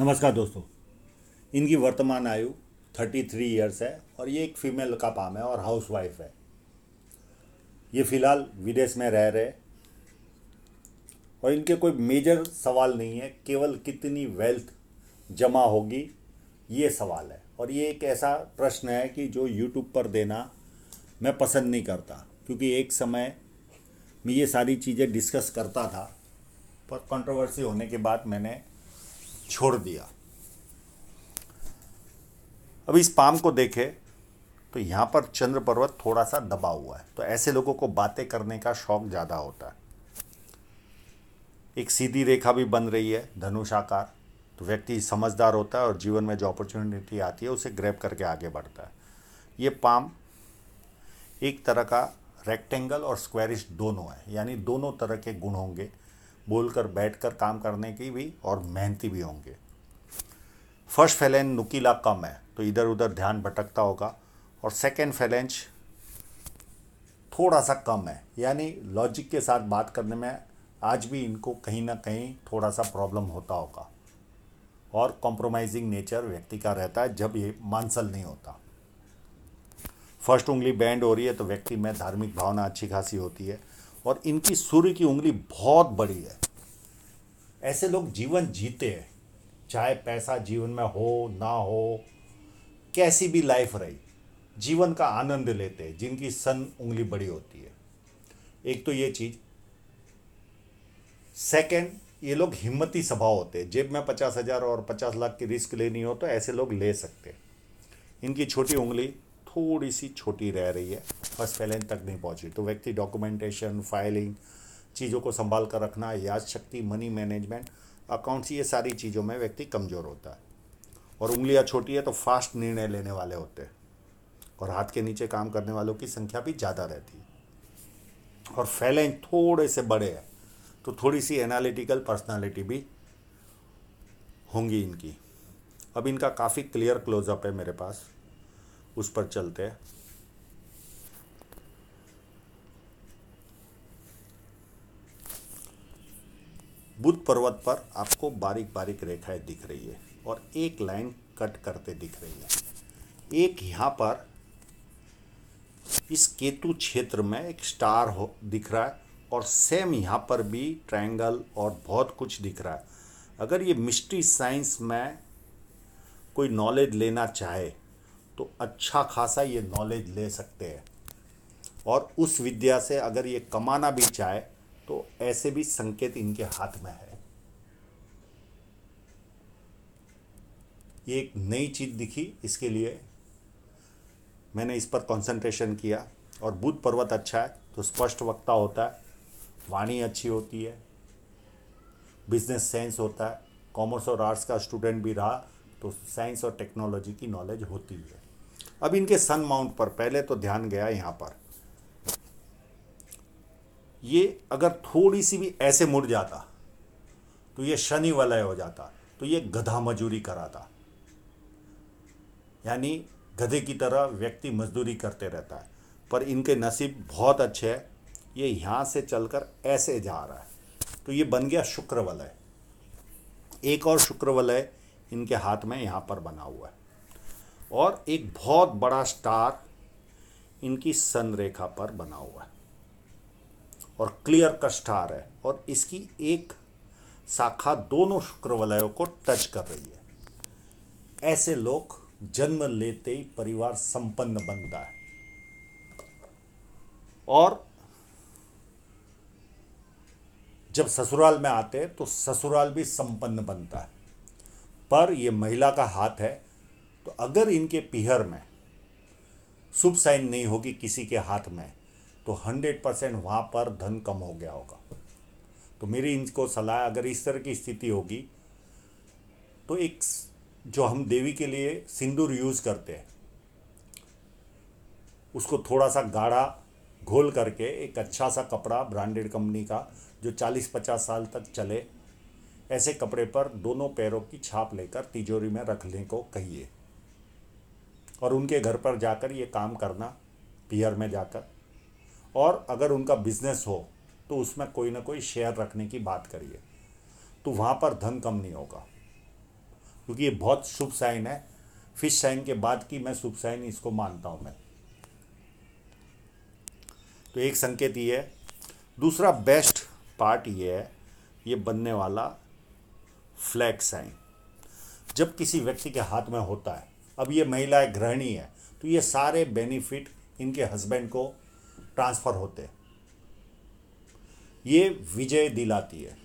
नमस्कार दोस्तों इनकी वर्तमान आयु थर्टी थ्री ईयर्स है और ये एक फीमेल का पाम है और हाउस वाइफ है ये फ़िलहाल विदेश में रह रहे और इनके कोई मेजर सवाल नहीं है केवल कितनी वेल्थ जमा होगी ये सवाल है और ये एक ऐसा प्रश्न है कि जो यूट्यूब पर देना मैं पसंद नहीं करता क्योंकि एक समय मैं ये सारी चीज़ें डिस्कस करता था पर कंट्रोवर्सी होने के बाद मैंने छोड़ दिया अब इस पाम को देखें तो यहाँ पर चंद्र पर्वत थोड़ा सा दबा हुआ है तो ऐसे लोगों को बातें करने का शौक ज़्यादा होता है एक सीधी रेखा भी बन रही है धनुषाकार तो व्यक्ति समझदार होता है और जीवन में जो अपॉर्चुनिटी आती है उसे ग्रैब करके आगे बढ़ता है ये पाम एक तरह का रेक्टेंगल और स्क्वायरिश दोनों है यानी दोनों तरह के गुण होंगे बोलकर बैठकर काम करने की भी और मेहनती भी होंगे फर्स्ट फैलेंज नुकीला कम है तो इधर उधर ध्यान भटकता होगा और सेकेंड फैलेंज थोड़ा सा कम है यानी लॉजिक के साथ बात करने में आज भी इनको कहीं ना कहीं थोड़ा सा प्रॉब्लम होता होगा और कॉम्प्रोमाइजिंग नेचर व्यक्ति का रहता है जब ये मानसल नहीं होता फर्स्ट उंगली बैंड हो रही है तो व्यक्ति में धार्मिक भावना अच्छी खासी होती है और इनकी सूर्य की उंगली बहुत बड़ी है ऐसे लोग जीवन जीते हैं चाहे पैसा जीवन में हो ना हो कैसी भी लाइफ रही जीवन का आनंद लेते हैं जिनकी सन उंगली बड़ी होती है एक तो ये चीज़ सेकंड ये लोग हिम्मती स्वभाव होते हैं जेब में पचास हज़ार और पचास लाख की रिस्क लेनी हो तो ऐसे लोग ले सकते हैं इनकी छोटी उंगली थोड़ी सी छोटी रह रही है बस फैलेंज तक नहीं पहुंची तो व्यक्ति डॉक्यूमेंटेशन फाइलिंग चीज़ों को संभाल कर रखना याद शक्ति मनी मैनेजमेंट अकाउंट्स ये सारी चीज़ों में व्यक्ति कमज़ोर होता है और उंगलियाँ छोटी है तो फास्ट निर्णय लेने वाले होते हैं और हाथ के नीचे काम करने वालों की संख्या भी ज़्यादा रहती है और फैलेंज थोड़े से बड़े हैं तो थोड़ी सी एनालिटिकल पर्सनालिटी भी होंगी इनकी अब इनका काफ़ी क्लियर क्लोजअप है मेरे पास उस पर चलते हैं बुद्ध पर्वत पर आपको बारीक बारीक रेखाएं दिख रही है और एक लाइन कट करते दिख रही है एक यहाँ पर इस केतु क्षेत्र में एक स्टार हो दिख रहा है और सेम यहाँ पर भी ट्रायंगल और बहुत कुछ दिख रहा है अगर ये मिस्ट्री साइंस में कोई नॉलेज लेना चाहे तो अच्छा खासा ये नॉलेज ले सकते हैं और उस विद्या से अगर ये कमाना भी चाहे तो ऐसे भी संकेत इनके हाथ में है ये एक नई चीज़ दिखी इसके लिए मैंने इस पर कंसंट्रेशन किया और बुद्ध पर्वत अच्छा है तो स्पष्ट वक्ता होता है वाणी अच्छी होती है बिजनेस सेंस होता है कॉमर्स और आर्ट्स का स्टूडेंट भी रहा तो साइंस और टेक्नोलॉजी की नॉलेज होती है अब इनके सन माउंट पर पहले तो ध्यान गया यहां पर ये अगर थोड़ी सी भी ऐसे मुड़ जाता तो ये शनि वलय हो जाता तो ये गधा मजूरी कराता यानी गधे की तरह व्यक्ति मजदूरी करते रहता है पर इनके नसीब बहुत अच्छे है ये यहाँ से चलकर ऐसे जा रहा है तो ये बन गया शुक्र वलय एक और शुक्र वलय इनके हाथ में यहाँ पर बना हुआ है और एक बहुत बड़ा स्टार इनकी सनरेखा पर बना हुआ है और क्लियर का स्टार है और इसकी एक शाखा दोनों शुक्र वलयों को टच कर रही है ऐसे लोग जन्म लेते ही परिवार संपन्न बनता है और जब ससुराल में आते हैं तो ससुराल भी संपन्न बनता है पर यह महिला का हाथ है तो अगर इनके पीहर में शुभ साइन नहीं होगी किसी के हाथ में तो हंड्रेड परसेंट वहाँ पर धन कम हो गया होगा तो मेरी इनको सलाह अगर इस तरह की स्थिति होगी तो एक जो हम देवी के लिए सिंदूर यूज़ करते हैं उसको थोड़ा सा गाढ़ा घोल करके एक अच्छा सा कपड़ा ब्रांडेड कंपनी का जो चालीस पचास साल तक चले ऐसे कपड़े पर दोनों पैरों की छाप लेकर तिजोरी में रखने को कहिए और उनके घर पर जाकर ये काम करना पियर में जाकर और अगर उनका बिजनेस हो तो उसमें कोई ना कोई शेयर रखने की बात करिए तो वहाँ पर धन कम नहीं होगा क्योंकि ये बहुत शुभ साइन है फिश साइन के बाद की मैं शुभ साइन इसको मानता हूँ मैं तो एक संकेत ये है दूसरा बेस्ट पार्ट ये है ये बनने वाला फ्लैग साइन जब किसी व्यक्ति के हाथ में होता है अब ये महिलाएं गृहिणी है तो ये सारे बेनिफिट इनके हस्बैंड को ट्रांसफ़र होते हैं ये विजय दिलाती है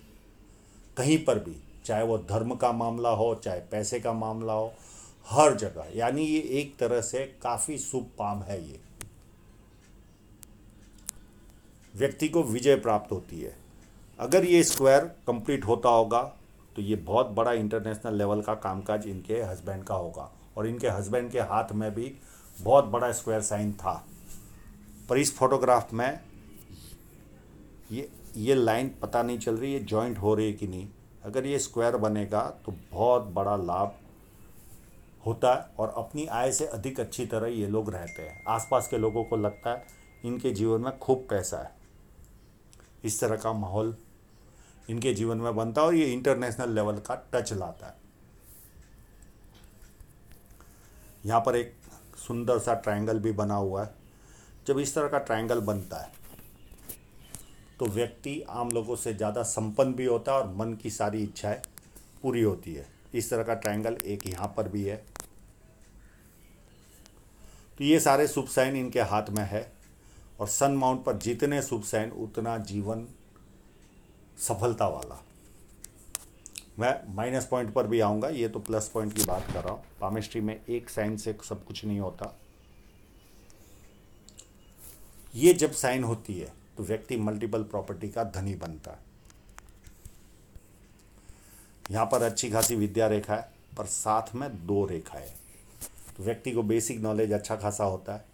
कहीं पर भी चाहे वो धर्म का मामला हो चाहे पैसे का मामला हो हर जगह यानी ये एक तरह से काफ़ी शुभ पाम है ये व्यक्ति को विजय प्राप्त होती है अगर ये स्क्वायर कंप्लीट होता होगा तो ये बहुत बड़ा इंटरनेशनल लेवल का कामकाज इनके हस्बैंड का होगा और इनके हस्बैंड के हाथ में भी बहुत बड़ा स्क्वायर साइन था पर इस फोटोग्राफ में ये ये लाइन पता नहीं चल रही ये जॉइंट हो रही है कि नहीं अगर ये स्क्वायर बनेगा तो बहुत बड़ा लाभ होता है और अपनी आय से अधिक अच्छी तरह ये लोग रहते हैं आसपास के लोगों को लगता है इनके जीवन में खूब पैसा है इस तरह का माहौल इनके जीवन में बनता है और ये इंटरनेशनल लेवल का टच लाता है यहाँ पर एक सुंदर सा ट्रायंगल भी बना हुआ है जब इस तरह का ट्रायंगल बनता है तो व्यक्ति आम लोगों से ज़्यादा संपन्न भी होता है और मन की सारी इच्छाएं पूरी होती है इस तरह का ट्रायंगल एक यहाँ पर भी है तो ये सारे शुभ साइन इनके हाथ में है और सन माउंट पर जितने शुभ साइन उतना जीवन सफलता वाला मैं माइनस पॉइंट पर भी आऊँगा ये तो प्लस पॉइंट की बात कर रहा हूँ पामिस्ट्री में एक साइन से सब कुछ नहीं होता ये जब साइन होती है तो व्यक्ति मल्टीपल प्रॉपर्टी का धनी बनता है यहाँ पर अच्छी खासी विद्या रेखा है पर साथ में दो रेखा है तो व्यक्ति को बेसिक नॉलेज अच्छा खासा होता है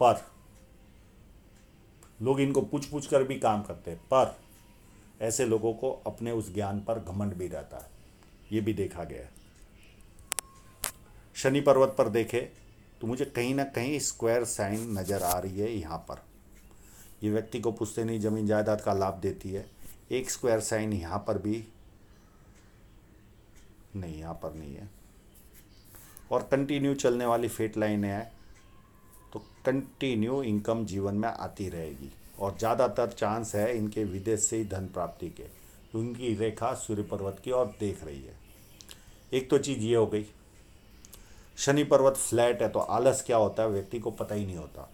पर लोग इनको पूछ पूछ कर भी काम करते हैं पर ऐसे लोगों को अपने उस ज्ञान पर घमंड भी रहता है ये भी देखा गया है शनि पर्वत पर देखे तो मुझे कहीं ना कहीं स्क्वायर साइन नज़र आ रही है यहाँ पर ये व्यक्ति को पूछते नहीं जमीन जायदाद का लाभ देती है एक स्क्वायर साइन यहाँ पर भी नहीं यहाँ पर नहीं है और कंटिन्यू चलने वाली फेट लाइन है तो कंटिन्यू इनकम जीवन में आती रहेगी और ज़्यादातर चांस है इनके विदेश से ही धन प्राप्ति के उनकी रेखा सूर्य पर्वत की ओर देख रही है एक तो चीज़ ये हो गई शनि पर्वत फ्लैट है तो आलस क्या होता है व्यक्ति को पता ही नहीं होता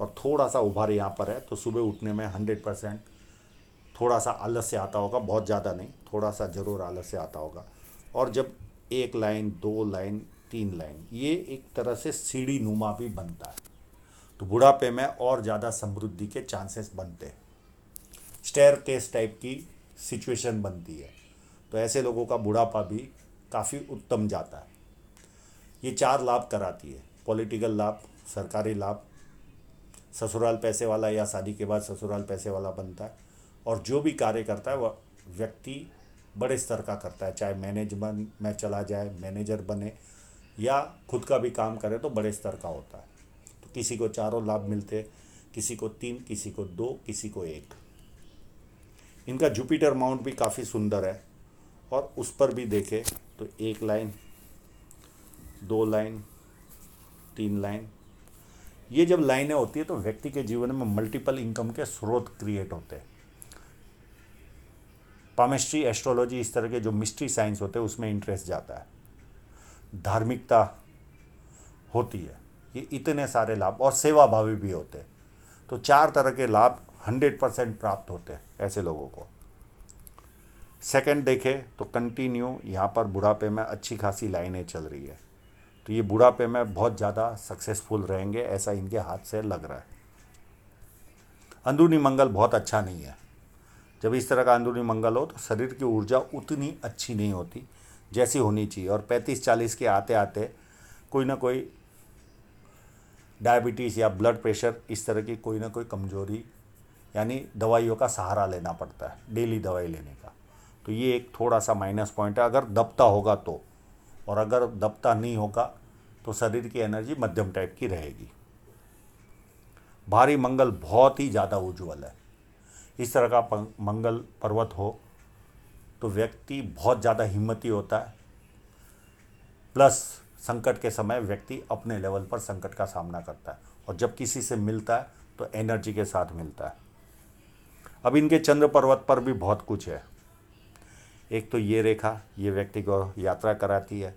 और थोड़ा सा उभार यहाँ पर है तो सुबह उठने में हंड्रेड परसेंट थोड़ा सा आलस से आता होगा बहुत ज़्यादा नहीं थोड़ा सा ज़रूर आलस से आता होगा और जब एक लाइन दो लाइन तीन लाइन ये एक तरह से सीढ़ी नुमा भी बनता है तो बुढ़ापे में और ज़्यादा समृद्धि के चांसेस बनते हैं स्टेयर केस टाइप की सिचुएशन बनती है तो ऐसे लोगों का बुढ़ापा भी काफ़ी उत्तम जाता है ये चार लाभ कराती है पॉलिटिकल लाभ सरकारी लाभ ससुराल पैसे वाला या शादी के बाद ससुराल पैसे वाला बनता है और जो भी कार्य करता है वह व्यक्ति बड़े स्तर का करता है चाहे मैनेजमेंट में चला जाए मैनेजर बने या खुद का भी काम करे तो बड़े स्तर का होता है किसी को चारों लाभ मिलते किसी को तीन किसी को दो किसी को एक इनका जुपिटर माउंट भी काफ़ी सुंदर है और उस पर भी देखें तो एक लाइन दो लाइन तीन लाइन ये जब लाइनें होती है तो व्यक्ति के जीवन में मल्टीपल इनकम के स्रोत क्रिएट होते हैं पामेस्ट्री एस्ट्रोलॉजी इस तरह के जो मिस्ट्री साइंस होते हैं उसमें इंटरेस्ट जाता है धार्मिकता होती है कि इतने सारे लाभ और सेवाभावी भी होते हैं तो चार तरह के लाभ हंड्रेड परसेंट प्राप्त होते हैं ऐसे लोगों को सेकंड देखें तो कंटिन्यू यहाँ पर बुढ़ापे में अच्छी खासी लाइनें चल रही है तो ये बुढ़ापे में बहुत ज़्यादा सक्सेसफुल रहेंगे ऐसा इनके हाथ से लग रहा है अंदरूनी मंगल बहुत अच्छा नहीं है जब इस तरह का अंदरूनी मंगल हो तो शरीर की ऊर्जा उतनी अच्छी नहीं होती जैसी होनी चाहिए और पैंतीस चालीस के आते आते कोई ना कोई डायबिटीज़ या ब्लड प्रेशर इस तरह की कोई ना कोई कमज़ोरी यानी दवाइयों का सहारा लेना पड़ता है डेली दवाई लेने का तो ये एक थोड़ा सा माइनस पॉइंट है अगर दबता होगा तो और अगर दबता नहीं होगा तो शरीर की एनर्जी मध्यम टाइप की रहेगी भारी मंगल बहुत ही ज़्यादा उज्ज्वल है इस तरह का मंगल पर्वत हो तो व्यक्ति बहुत ज़्यादा हिम्मती होता है प्लस संकट के समय व्यक्ति अपने लेवल पर संकट का सामना करता है और जब किसी से मिलता है तो एनर्जी के साथ मिलता है अब इनके चंद्र पर्वत पर भी बहुत कुछ है एक तो ये रेखा ये व्यक्ति को यात्रा कराती है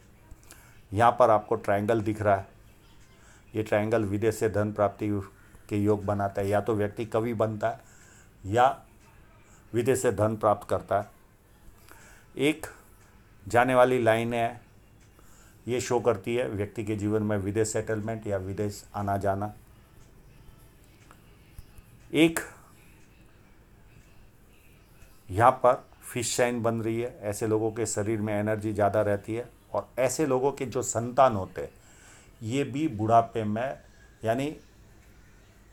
यहाँ पर आपको ट्रायंगल दिख रहा है ये ट्रायंगल विदेश से धन प्राप्ति के योग बनाता है या तो व्यक्ति कवि बनता है या विदेश से धन प्राप्त करता है एक जाने वाली लाइन है ये शो करती है व्यक्ति के जीवन में विदेश सेटलमेंट या विदेश आना जाना एक यहाँ पर फिश शाइन बन रही है ऐसे लोगों के शरीर में एनर्जी ज़्यादा रहती है और ऐसे लोगों के जो संतान होते हैं ये भी बुढ़ापे में यानी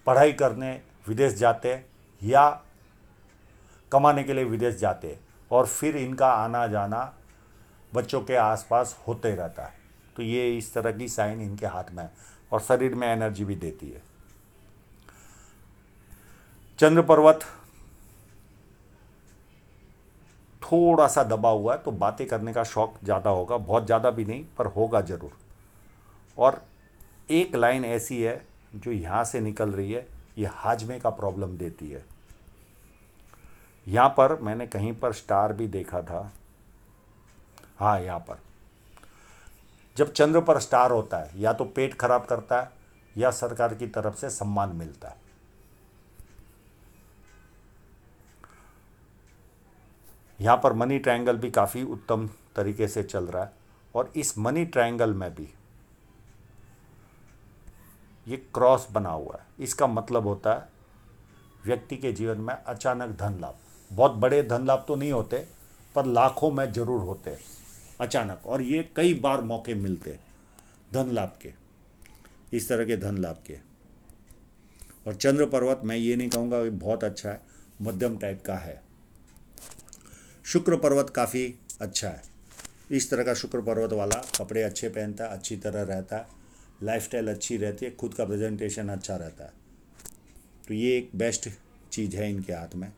पढ़ाई करने विदेश जाते या कमाने के लिए विदेश जाते और फिर इनका आना जाना बच्चों के आसपास होते रहता है तो ये इस तरह की साइन इनके हाथ में है और शरीर में एनर्जी भी देती है चंद्र पर्वत थोड़ा सा दबा हुआ है तो बातें करने का शौक ज़्यादा होगा बहुत ज़्यादा भी नहीं पर होगा ज़रूर और एक लाइन ऐसी है जो यहाँ से निकल रही है ये हाजमे का प्रॉब्लम देती है यहाँ पर मैंने कहीं पर स्टार भी देखा था हाँ यहाँ पर जब चंद्र पर स्टार होता है या तो पेट खराब करता है या सरकार की तरफ से सम्मान मिलता है यहाँ पर मनी ट्रायंगल भी काफ़ी उत्तम तरीके से चल रहा है और इस मनी ट्रायंगल में भी ये क्रॉस बना हुआ है इसका मतलब होता है व्यक्ति के जीवन में अचानक धन लाभ बहुत बड़े धन लाभ तो नहीं होते पर लाखों में जरूर होते हैं अचानक और ये कई बार मौके मिलते धन लाभ के इस तरह के धन लाभ के और चंद्र पर्वत मैं ये नहीं कहूँगा कि बहुत अच्छा है मध्यम टाइप का है शुक्र पर्वत काफ़ी अच्छा है इस तरह का शुक्र पर्वत वाला कपड़े अच्छे पहनता है अच्छी तरह रहता है स्टाइल अच्छी रहती है खुद का प्रेजेंटेशन अच्छा रहता है तो ये एक बेस्ट चीज़ है इनके हाथ में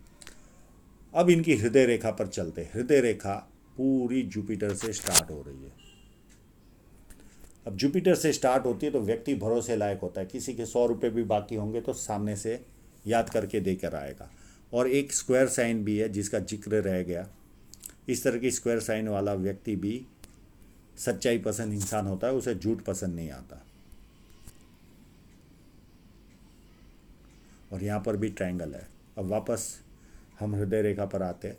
अब इनकी हृदय रेखा पर चलते हृदय रेखा पूरी जुपिटर से स्टार्ट हो रही है अब जुपिटर से स्टार्ट होती है तो व्यक्ति भरोसे लायक होता है किसी के सौ रुपये भी बाकी होंगे तो सामने से याद करके देकर आएगा और एक स्क्वायर साइन भी है जिसका जिक्र रह गया इस तरह की स्क्वायर साइन वाला व्यक्ति भी सच्चाई पसंद इंसान होता है उसे झूठ पसंद नहीं आता और यहाँ पर भी ट्रायंगल है अब वापस हम हृदय रेखा पर आते हैं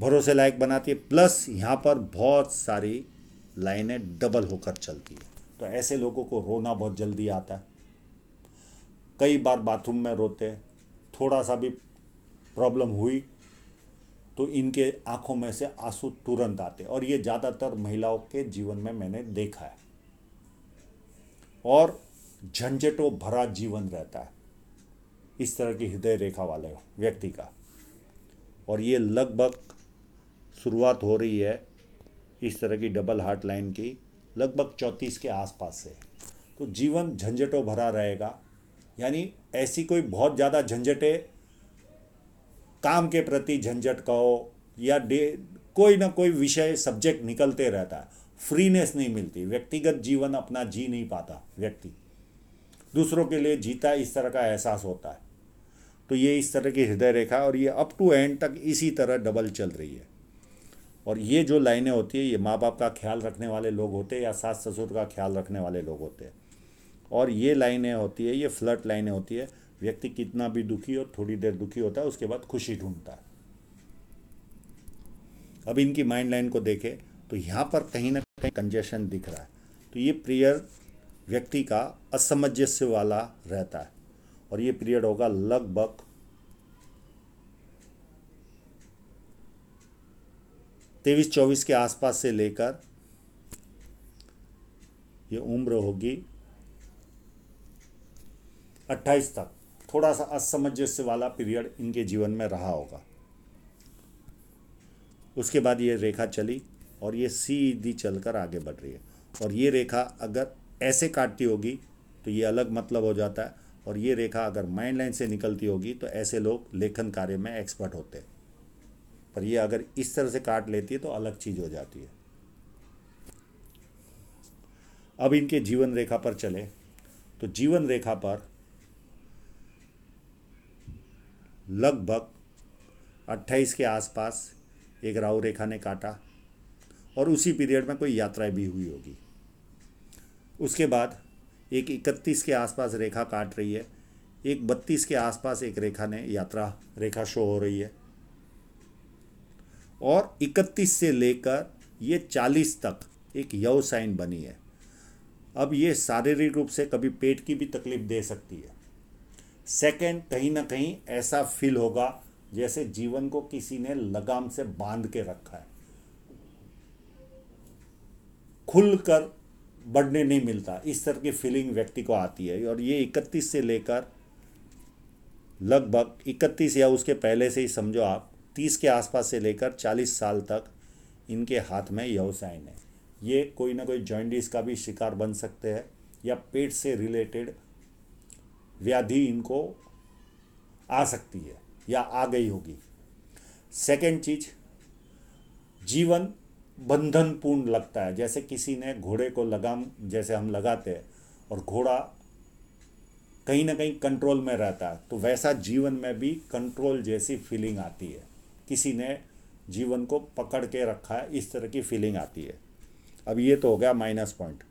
भरोसे लायक बनाती है प्लस यहाँ पर बहुत सारी लाइनें डबल होकर चलती है तो ऐसे लोगों को रोना बहुत जल्दी आता है कई बार बाथरूम में रोते हैं थोड़ा सा भी प्रॉब्लम हुई तो इनके आंखों में से आंसू तुरंत आते और ये ज़्यादातर महिलाओं के जीवन में मैंने देखा है और झंझटों भरा जीवन रहता है इस तरह की हृदय रेखा वाले व्यक्ति का और ये लगभग शुरुआत हो रही है इस तरह की डबल हार्ट लाइन की लगभग चौंतीस के आसपास से तो जीवन झंझटों भरा रहेगा यानी ऐसी कोई बहुत ज़्यादा झंझटें काम के प्रति झंझट कहो या डे कोई ना कोई विषय सब्जेक्ट निकलते रहता है फ्रीनेस नहीं मिलती व्यक्तिगत जीवन अपना जी नहीं पाता व्यक्ति दूसरों के लिए जीता इस तरह का एहसास होता है तो ये इस तरह की हृदय रेखा और ये अप टू एंड तक इसी तरह डबल चल रही है और ये जो लाइनें होती है ये माँ बाप का ख्याल रखने वाले लोग होते हैं या सास ससुर का ख्याल रखने वाले लोग होते हैं और ये लाइनें होती है ये फ्लर्ट लाइनें होती है व्यक्ति कितना भी दुखी हो थोड़ी देर दुखी होता है उसके बाद खुशी ढूंढता है अब इनकी माइंड लाइन को देखें तो यहाँ पर कहीं ना कहीं कंजेशन दिख रहा है तो ये प्रियर व्यक्ति का असमंजस्य वाला रहता है और ये पीरियड होगा लगभग तेईस चौबीस के आसपास से लेकर ये उम्र होगी अट्ठाईस तक थोड़ा सा असमंजस्य वाला पीरियड इनके जीवन में रहा होगा उसके बाद ये रेखा चली और ये सीधी चलकर आगे बढ़ रही है और ये रेखा अगर ऐसे काटती होगी तो ये अलग मतलब हो जाता है और ये रेखा अगर माइंड लाइन से निकलती होगी तो ऐसे लोग लेखन कार्य में एक्सपर्ट होते हैं पर ये अगर इस तरह से काट लेती है तो अलग चीज़ हो जाती है अब इनके जीवन रेखा पर चले तो जीवन रेखा पर लगभग 28 के आसपास एक राहु रेखा ने काटा और उसी पीरियड में कोई यात्राएं भी हुई होगी उसके बाद एक 31 के आसपास रेखा काट रही है एक 32 के आसपास एक रेखा ने यात्रा रेखा शो हो रही है और 31 से लेकर ये 40 तक एक यव साइन बनी है अब ये शारीरिक रूप से कभी पेट की भी तकलीफ दे सकती है सेकेंड कहीं ना कहीं ऐसा फील होगा जैसे जीवन को किसी ने लगाम से बांध के रखा है खुलकर बढ़ने नहीं मिलता इस तरह की फीलिंग व्यक्ति को आती है और ये 31 से लेकर लगभग 31 या उसके पहले से ही समझो आप तीस के आसपास से लेकर चालीस साल तक इनके हाथ में यवसाइन है ये कोई ना कोई जॉइंडिस का भी शिकार बन सकते हैं या पेट से रिलेटेड व्याधि इनको आ सकती है या आ गई होगी सेकेंड चीज जीवन बंधनपूर्ण लगता है जैसे किसी ने घोड़े को लगाम जैसे हम लगाते हैं और घोड़ा कहीं ना कहीं कंट्रोल में रहता है तो वैसा जीवन में भी कंट्रोल जैसी फीलिंग आती है किसी ने जीवन को पकड़ के रखा है इस तरह की फीलिंग आती है अब ये तो हो गया माइनस पॉइंट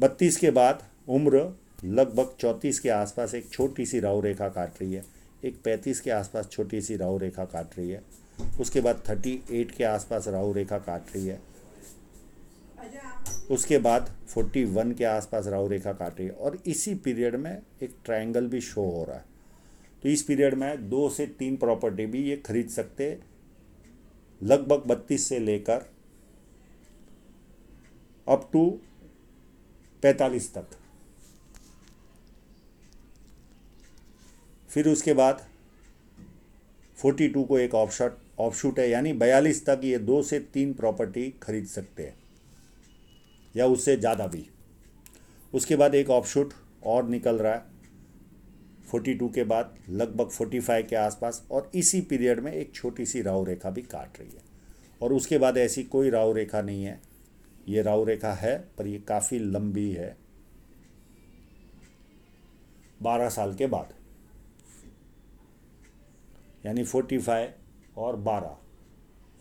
बत्तीस के बाद उम्र लगभग चौंतीस के आसपास एक छोटी सी राव रेखा काट रही है एक पैंतीस के आसपास छोटी सी राव रेखा काट रही है उसके बाद थर्टी एट के आसपास राहु रेखा काट रही है उसके बाद फोर्टी वन के आसपास राहु रेखा काट रही है और इसी पीरियड में एक ट्रायंगल भी शो हो रहा है तो इस पीरियड में दो से तीन प्रॉपर्टी भी ये खरीद सकते लगभग बत्तीस से लेकर अप टू पैंतालीस तक फिर उसके बाद फोर्टी टू को एक ऑप्शन ऑफशूट है यानी बयालीस तक ये दो से तीन प्रॉपर्टी खरीद सकते हैं या उससे ज़्यादा भी उसके बाद एक ऑफशूट और निकल रहा है फोर्टी टू के बाद लगभग फोर्टी फाइव के आसपास और इसी पीरियड में एक छोटी सी राव रेखा भी काट रही है और उसके बाद ऐसी कोई राव रेखा नहीं है ये राव रेखा है पर ये काफ़ी लंबी है बारह साल के बाद यानी फोर्टी फाइव और बारह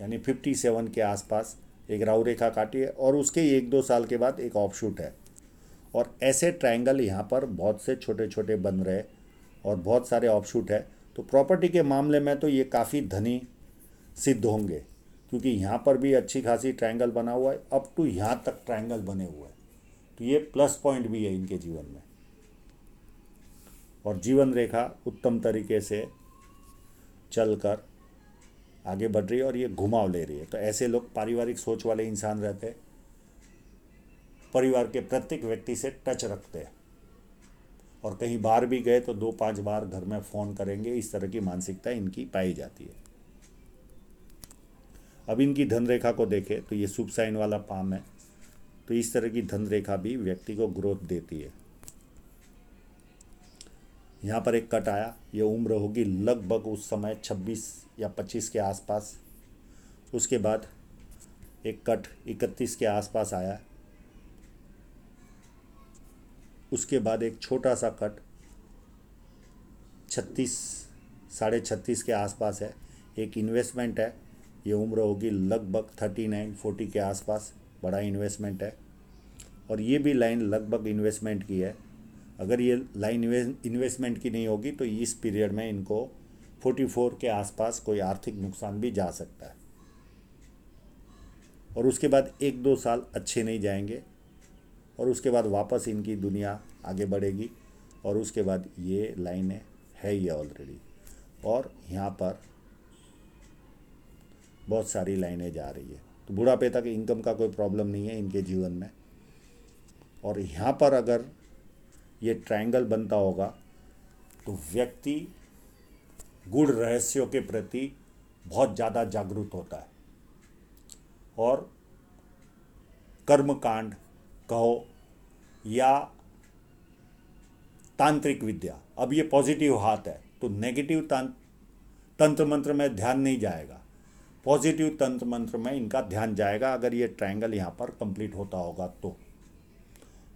यानी फिफ्टी सेवन के आसपास एक राव रेखा काटी है और उसके एक दो साल के बाद एक ऑफ शूट है और ऐसे ट्रायंगल यहाँ पर बहुत से छोटे छोटे बन रहे और बहुत सारे ऑफशूट है तो प्रॉपर्टी के मामले में तो ये काफ़ी धनी सिद्ध होंगे क्योंकि यहाँ पर भी अच्छी खासी ट्रायंगल बना हुआ है अप टू यहाँ तक ट्रायंगल बने हुए हैं तो ये प्लस पॉइंट भी है इनके जीवन में और जीवन रेखा उत्तम तरीके से चलकर आगे बढ़ रही है और ये घुमाव ले रही है तो ऐसे लोग पारिवारिक सोच वाले इंसान रहते परिवार के प्रत्येक व्यक्ति से टच रखते हैं और कहीं बाहर भी गए तो दो पांच बार घर में फ़ोन करेंगे इस तरह की मानसिकता इनकी पाई जाती है अब इनकी धन रेखा को देखें तो ये शुभ साइन वाला पाम है तो इस तरह की धन रेखा भी व्यक्ति को ग्रोथ देती है यहाँ पर एक कट आया ये उम्र होगी लगभग उस समय 26 या 25 के आसपास उसके बाद एक कट 31 के आसपास आया उसके बाद एक छोटा सा कट छत्तीस साढ़े छत्तीस के आसपास है एक इन्वेस्टमेंट है ये उम्र होगी लगभग थर्टी नाइन फोर्टी के आसपास बड़ा इन्वेस्टमेंट है और ये भी लाइन लगभग इन्वेस्टमेंट की है अगर ये लाइन इन्वेस्टमेंट की नहीं होगी तो इस पीरियड में इनको फोर्टी फोर के आसपास कोई आर्थिक नुकसान भी जा सकता है और उसके बाद एक दो साल अच्छे नहीं जाएंगे और उसके बाद वापस इनकी दुनिया आगे बढ़ेगी और उसके बाद ये लाइने है ये ऑलरेडी और यहाँ पर बहुत सारी लाइनें जा रही है तो बुढ़ापे तक इनकम का कोई प्रॉब्लम नहीं है इनके जीवन में और यहाँ पर अगर ये ट्रायंगल बनता होगा तो व्यक्ति गुड़ रहस्यों के प्रति बहुत ज़्यादा जागरूक होता है और कर्मकांड कहो या तांत्रिक विद्या अब ये पॉजिटिव हाथ है तो नेगेटिव तंत्र मंत्र में ध्यान नहीं जाएगा पॉजिटिव तंत्र मंत्र में इनका ध्यान जाएगा अगर ये ट्रायंगल यहाँ पर कंप्लीट होता होगा तो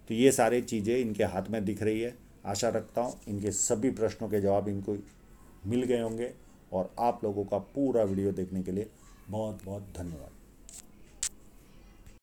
तो ये सारे चीज़ें इनके हाथ में दिख रही है आशा रखता हूँ इनके सभी प्रश्नों के जवाब इनको मिल गए होंगे और आप लोगों का पूरा वीडियो देखने के लिए बहुत बहुत धन्यवाद